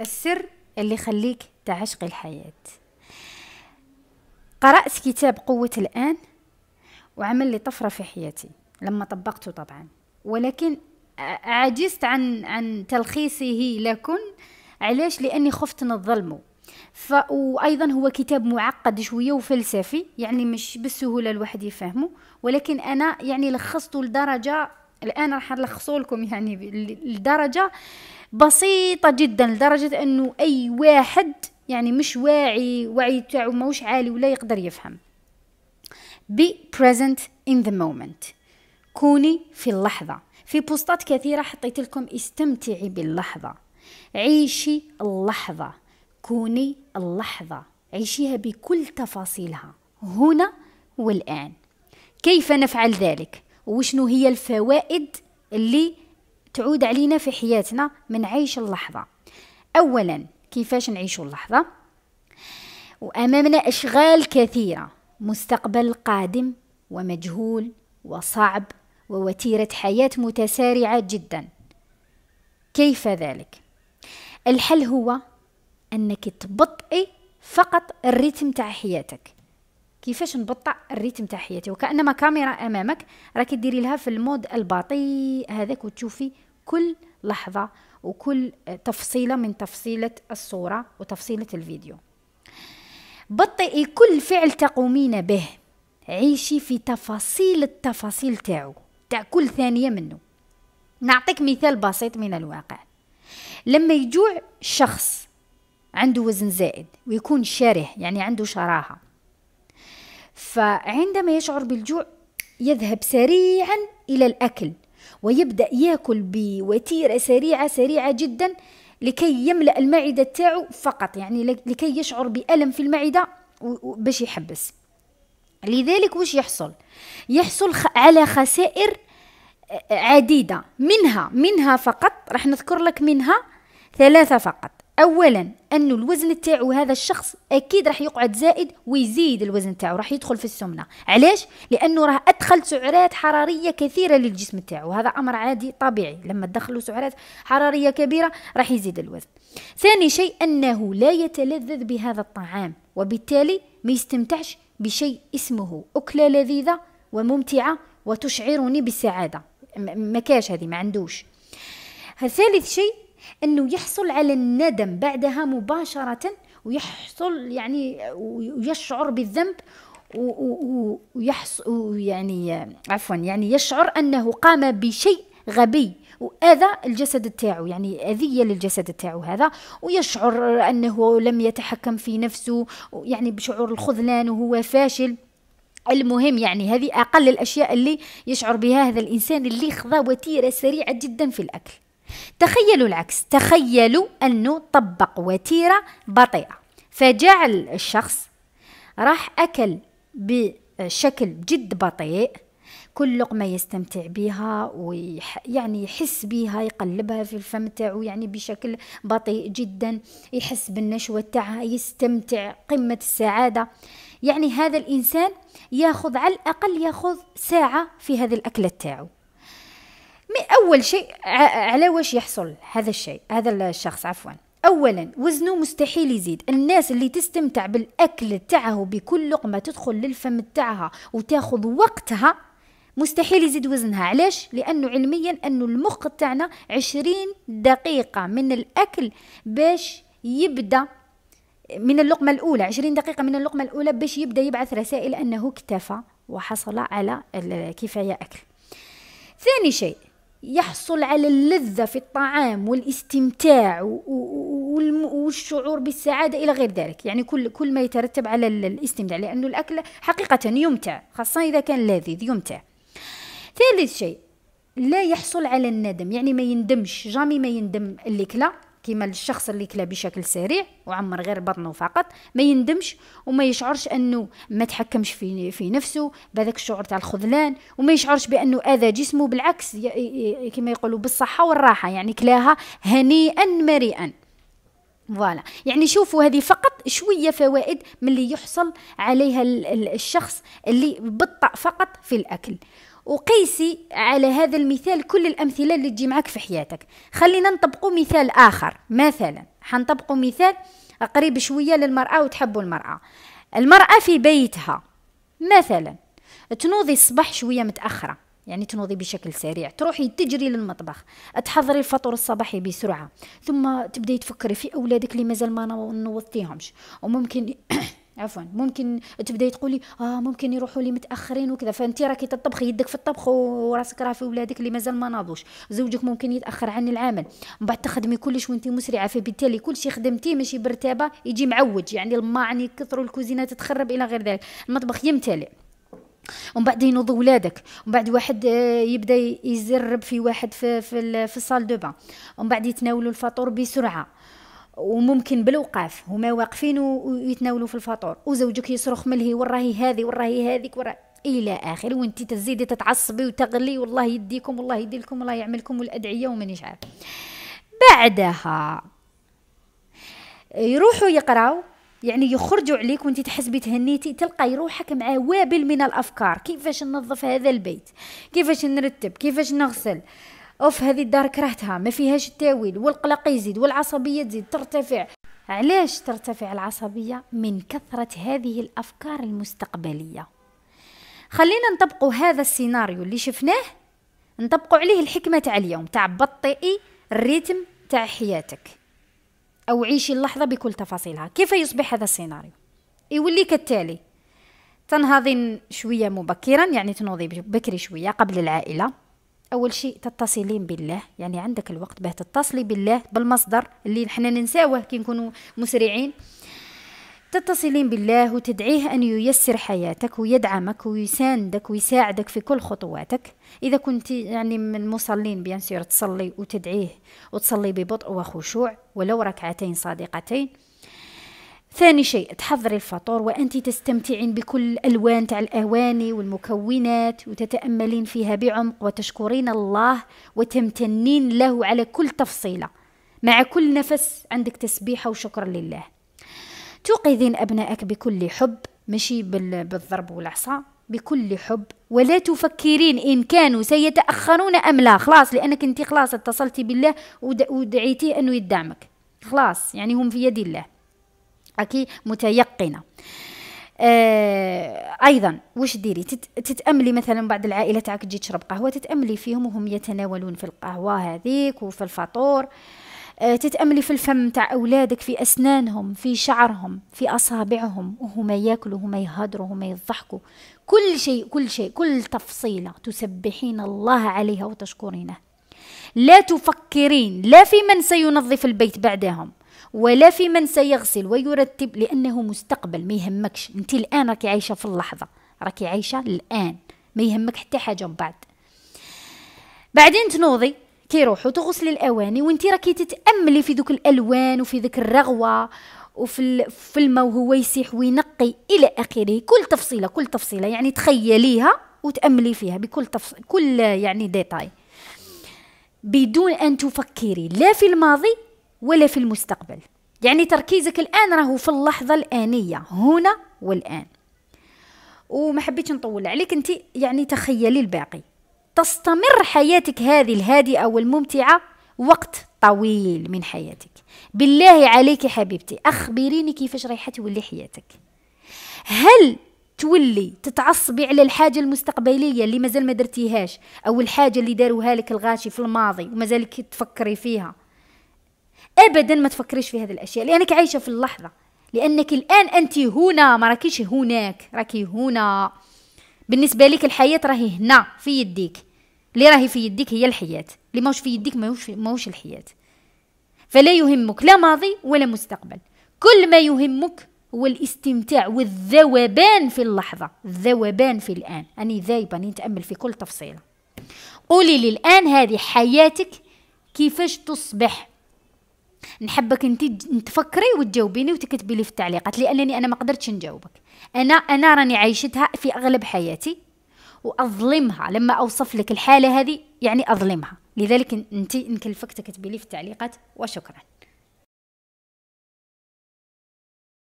السر اللي يخليك تعشق الحياة قرأت كتاب قوة الآن وعمل لي طفرة في حياتي لما طبقته طبعا ولكن عجزت عن عن تلخيصه لكن علاش لاني خفت نظلمه ف... وايضا هو كتاب معقد شويه وفلسفي يعني مش بالسهوله الواحد يفهمه ولكن انا يعني لخصته لدرجه الان راح نلخصه لكم يعني لدرجه بسيطة جدا لدرجة أنه أي واحد يعني مش واعي وعي تاعو موش عالي ولا يقدر يفهم be present in the moment كوني في اللحظة في بوستات كثيرة حطيت لكم استمتعي باللحظة عيشي اللحظة كوني اللحظة عيشيها بكل تفاصيلها هنا والآن كيف نفعل ذلك وشنو هي الفوائد اللي تعود علينا في حياتنا من عيش اللحظة أولا كيفاش نعيش اللحظة وأمامنا أشغال كثيرة مستقبل قادم ومجهول وصعب ووتيرة حياة متسارعة جدا كيف ذلك؟ الحل هو أنك تبطئي فقط الريتم تاع حياتك كيفاش نبطئ الريتم تاع حياتي وكانما كاميرا امامك راكي ديري لها في المود البطيء هذاك وتشوفي كل لحظه وكل آه، تفصيله من تفصيله الصوره وتفصيله الفيديو بطئي كل فعل تقومين به عيشي في تفاصيل التفاصيل تاعو تاع كل ثانيه منه نعطيك مثال بسيط من الواقع لما يجوع شخص عنده وزن زائد ويكون شره يعني عنده شراهه فعندما يشعر بالجوع يذهب سريعا إلى الأكل ويبدأ يأكل بوتيرة سريعة سريعة جدا لكي يملأ المعدة تاعه فقط يعني لكي يشعر بألم في المعدة باش يحبس لذلك وش يحصل يحصل على خسائر آه، عديدة منها منها فقط راح نذكر لك منها ثلاثة فقط اولا انه الوزن تاعو هذا الشخص اكيد راح يقعد زائد ويزيد الوزن تاعو راح يدخل في السمنه علاش لانه راه ادخل سعرات حراريه كثيره للجسم تاعو هذا امر عادي طبيعي لما تدخلوا سعرات حراريه كبيره راح يزيد الوزن ثاني شيء انه لا يتلذذ بهذا الطعام وبالتالي ما يستمتعش بشيء اسمه اكله لذيذه وممتعه وتشعرني بالسعاده ما كاش هذه ما عندوش ثالث شيء انه يحصل على الندم بعدها مباشره ويحصل يعني ويشعر بالذنب ويحصل يعني عفوا يعني يشعر انه قام بشيء غبي واذى الجسد تاعو يعني اذيه للجسد تاعو هذا ويشعر انه لم يتحكم في نفسه يعني بشعور الخذلان وهو فاشل المهم يعني هذه اقل الاشياء اللي يشعر بها هذا الانسان اللي خضى وتيره سريعه جدا في الاكل تخيلوا العكس تخيلوا أنه طبق وتيرة بطيئة فجعل الشخص راح أكل بشكل جد بطيء كل لقمة يستمتع بها ويعني يحس بها يقلبها في الفم تاعو يعني بشكل بطيء جدا يحس بالنشوة تاعها يستمتع قمة السعادة يعني هذا الإنسان ياخذ على الأقل ياخذ ساعة في هذه الأكلة تاعو أول شيء على واش يحصل هذا الشيء هذا الشخص عفوا اولا وزنه مستحيل يزيد الناس اللي تستمتع بالاكل تاعه بكل لقمه تدخل للفم تاعها وتاخذ وقتها مستحيل يزيد وزنها علاش لانه علميا انه المخ تاعنا عشرين دقيقه من الاكل باش يبدا من اللقمة الأولى عشرين دقيقة من اللقمة الأولى باش يبدأ يبعث رسائل أنه اكتفى وحصل على كفاية أكل ثاني شيء يحصل على اللذة في الطعام والاستمتاع والشعور بالسعادة إلى غير ذلك يعني كل, كل ما يترتب على الاستمتاع لأن الأكل حقيقة يمتع خاصة إذا كان لذيذ يمتع ثالث شيء لا يحصل على الندم يعني ما يندمش جامي ما يندم الأكلة كيما الشخص اللي كلا بشكل سريع وعمر غير بطنه فقط ما يندمش وما يشعرش انه ما تحكمش في في نفسه بهذاك الشعور تاع الخذلان وما يشعرش بانه اذى جسمه بالعكس كما يقولوا بالصحه والراحه يعني كلاها هنيئا مريئا فوالا يعني شوفوا هذه فقط شويه فوائد من اللي يحصل عليها الشخص اللي بطأ فقط في الاكل وقيسي على هذا المثال كل الأمثلة اللي تجي معك في حياتك خلينا نطبقوا مثال آخر مثلا حنطبقوا مثال قريب شوية للمرأة وتحبوا المرأة المرأة في بيتها مثلا تنوضي الصباح شوية متأخرة يعني تنوضي بشكل سريع تروحي تجري للمطبخ تحضري الفطور الصباحي بسرعة ثم تبداي تفكري في أولادك اللي مازال ما نوضتيهمش وممكن عفوا ممكن تبداي تقولي اه ممكن يروحوا لي متاخرين وكذا فانت راكي تطبخي يدك في الطبخ وراسك راه في ولادك اللي مازال ما ناضوش زوجك ممكن يتاخر عن العمل من بعد تخدمي كلش وانت مسرعه فبالتالي كل شيء خدمتيه ماشي برتابه يجي معوج يعني الماعن يكثروا الكوزينه تتخرب الى غير ذلك المطبخ يمتلئ ومن بعد ينوض ولادك ومن بعد واحد آه، يبدا يزرب في واحد في في, في الصال دو بان ومن بعد يتناولوا الفطور بسرعه وممكن بالوقاف هما واقفين ويتناولوا في الفطور وزوجك يصرخ ملهي وراهي هذه وراهي هذيك ورا الى اخره وانت تزيدي تتعصبي وتغلي والله يديكم والله يديلكم والله يعملكم والادعيه ومانيش عارف بعدها يروحوا يقراو يعني يخرجوا عليك وانت تحسبي تهنيتي تلقاي روحك مع وابل من الافكار كيفاش ننظف هذا البيت كيفاش نرتب كيفاش نغسل آه اوف هذه الدار كرهتها ما فيهاش التاويل والقلق يزيد والعصبية تزيد ترتفع علاش ترتفع العصبية من كثرة هذه الأفكار المستقبلية خلينا نطبقوا هذا السيناريو اللي شفناه نطبقوا عليه الحكمة تاع اليوم تاع بطئي الريتم تاع حياتك أو عيشي اللحظة بكل تفاصيلها كيف يصبح هذا السيناريو يولي كالتالي تنهضين شوية مبكرا يعني تنوضي بكري شوية قبل العائلة اول شيء تتصلين بالله يعني عندك الوقت باه تتصلي بالله بالمصدر اللي نحنا ننساوه كي نكونوا مسرعين تتصلين بالله وتدعيه أن ييسر حياتك ويدعمك ويساندك ويساعدك في كل خطواتك إذا كنت يعني من المصلين بيان تصلي وتدعيه وتصلي ببطء وخشوع ولو ركعتين صادقتين ثاني شيء تحضري الفطور وأنت تستمتعين بكل الألوان تاع الأواني والمكونات وتتأملين فيها بعمق وتشكرين الله وتمتنين له على كل تفصيلة مع كل نفس عندك تسبيحة وشكر لله توقظين أبنائك بكل حب ماشي بالضرب والعصا بكل حب ولا تفكرين إن كانوا سيتأخرون أم لا خلاص لأنك أنت خلاص اتصلتي بالله ودعيتيه أنه يدعمك خلاص يعني هم في يد الله راكي متيقنه آه ايضا واش ديري تتاملي مثلا بعض العائله تاعك تجي تشرب قهوه تتاملي فيهم وهم يتناولون في القهوه هذيك وفي الفطور آه تتاملي في الفم تاع اولادك في اسنانهم في شعرهم في اصابعهم وهما ياكلوا وهما يهضروا وهما يضحكوا كل شيء كل شيء كل تفصيله تسبحين الله عليها وتشكرينه لا تفكرين لا في من سينظف البيت بعدهم ولا في من سيغسل ويرتب لأنه مستقبل ما يهمكش أنت الآن راكي عايشة في اللحظة راكي عايشة الآن ما يهمك حتى حاجة من بعد بعدين تنوضي كيروحوا تغسلي الأواني وانت راكي تتأملي في ذوك الألوان وفي ذوك الرغوة وفي في الماء وهو يسيح وينقي الى اخره كل تفصيله كل تفصيله يعني تخيليها وتاملي فيها بكل تفص... كل يعني ديتاي بدون ان تفكري لا في الماضي ولا في المستقبل يعني تركيزك الآن راهو في اللحظة الآنية هنا والآن وما حبيتش نطول عليك انت يعني تخيلي الباقي تستمر حياتك هذه الهادئة والممتعة وقت طويل من حياتك بالله عليك حبيبتي أخبريني كيفاش رايحة تولي حياتك هل تولي تتعصبي على الحاجة المستقبلية اللي مازال ما درتيهاش أو الحاجة اللي داروها لك الغاشي في الماضي ومازالك تفكري فيها ابدا ما تفكريش في هذه الاشياء لانك عايشه في اللحظه لانك الان انت هنا ما راكيش هناك راكي هنا بالنسبه لك الحياه راهي هنا في يديك اللي راهي في يديك هي الحياه اللي ماهوش في يديك ماهوش ماهوش الحياه فلا يهمك لا ماضي ولا مستقبل كل ما يهمك هو الاستمتاع والذوبان في اللحظه الذوبان في الان اني ذايبه اني نتامل في كل تفصيله قولي لي الان هذه حياتك كيفاش تصبح نحبك انت تفكري وتجاوبيني وتكتبي لي في التعليقات لانني انا ما قدرتش نجاوبك انا انا راني عايشتها في اغلب حياتي واظلمها لما اوصف لك الحاله هذه يعني اظلمها لذلك انت نكلفك تكتبي لي في التعليقات وشكرا